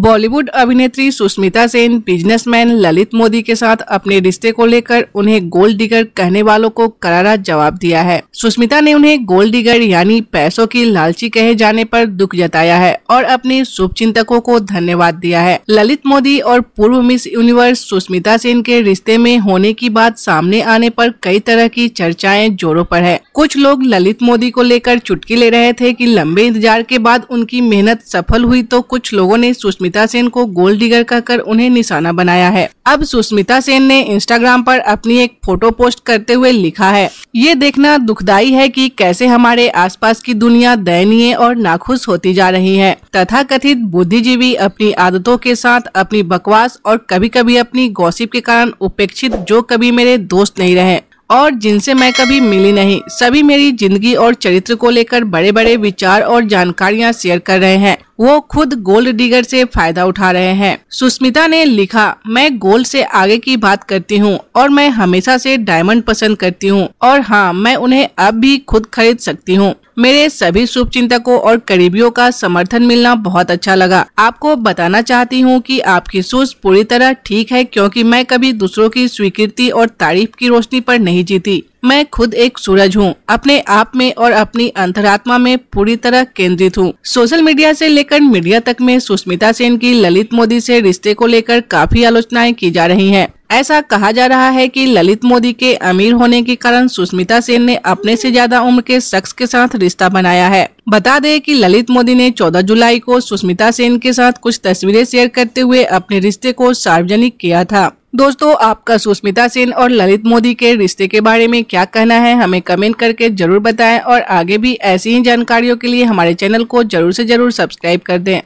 बॉलीवुड अभिनेत्री सुष्मिता सेन बिजनेसमैन ललित मोदी के साथ अपने रिश्ते को लेकर उन्हें गोल्ड डिगर कहने वालों को करारा जवाब दिया है सुष्मिता ने उन्हें गोल्ड डिगर यानी पैसों की लालची कहे जाने पर दुख जताया है और अपने शुभ को धन्यवाद दिया है ललित मोदी और पूर्व मिस यूनिवर्स सुष्मिता सेन के रिश्ते में होने की बात सामने आने पर कई तरह की चर्चाएं जोरों पर है कुछ लोग ललित मोदी को लेकर चुटकी ले रहे थे कि लंबे इंतजार के बाद उनकी मेहनत सफल हुई तो कुछ लोगों ने सुष्मिता सेन को गोल्ड डिगर कहकर उन्हें निशाना बनाया है अब सुष्मिता सेन ने इंस्टाग्राम पर अपनी एक फोटो पोस्ट करते हुए लिखा है ये देखना दुखदायी है कि कैसे हमारे आसपास की दुनिया दयनीय और नाखुश होती जा रही है तथा कथित बुद्धिजीवी अपनी आदतों के साथ अपनी बकवास और कभी कभी अपनी गॉसिप के कारण उपेक्षित जो कभी मेरे दोस्त नहीं रहे और जिनसे मैं कभी मिली नहीं सभी मेरी जिंदगी और चरित्र को लेकर बड़े बड़े विचार और जानकारियां शेयर कर रहे हैं वो खुद गोल्ड डिगर से फायदा उठा रहे हैं सुस्मिता ने लिखा मैं गोल्ड से आगे की बात करती हूँ और मैं हमेशा से डायमंड पसंद करती हूँ और हाँ मैं उन्हें अब भी खुद खरीद सकती हूँ मेरे सभी शुभ चिंतकों और करीबियों का समर्थन मिलना बहुत अच्छा लगा आपको बताना चाहती हूँ कि आपकी सोच पूरी तरह ठीक है क्योंकि मैं कभी दूसरों की स्वीकृति और तारीफ की रोशनी पर नहीं जीती मैं खुद एक सूरज हूँ अपने आप में और अपनी अंतरात्मा में पूरी तरह केंद्रित हूँ सोशल मीडिया से लेकर मीडिया तक में सुष्मिता सेन की ललित मोदी से रिश्ते को लेकर काफी आलोचनाएं की जा रही हैं। ऐसा कहा जा रहा है कि ललित मोदी के अमीर होने के कारण सुष्मिता सेन ने अपने से ज्यादा उम्र के शख्स के साथ रिश्ता बनाया है बता दें कि ललित मोदी ने 14 जुलाई को सुष्मिता सेन के साथ कुछ तस्वीरें शेयर करते हुए अपने रिश्ते को सार्वजनिक किया था दोस्तों आपका सुष्मिता सेन और ललित मोदी के रिश्ते के बारे में क्या कहना है हमें कमेंट करके जरूर बताएं और आगे भी ऐसी ही जानकारियों के लिए हमारे चैनल को जरूर से जरूर सब्सक्राइब कर दें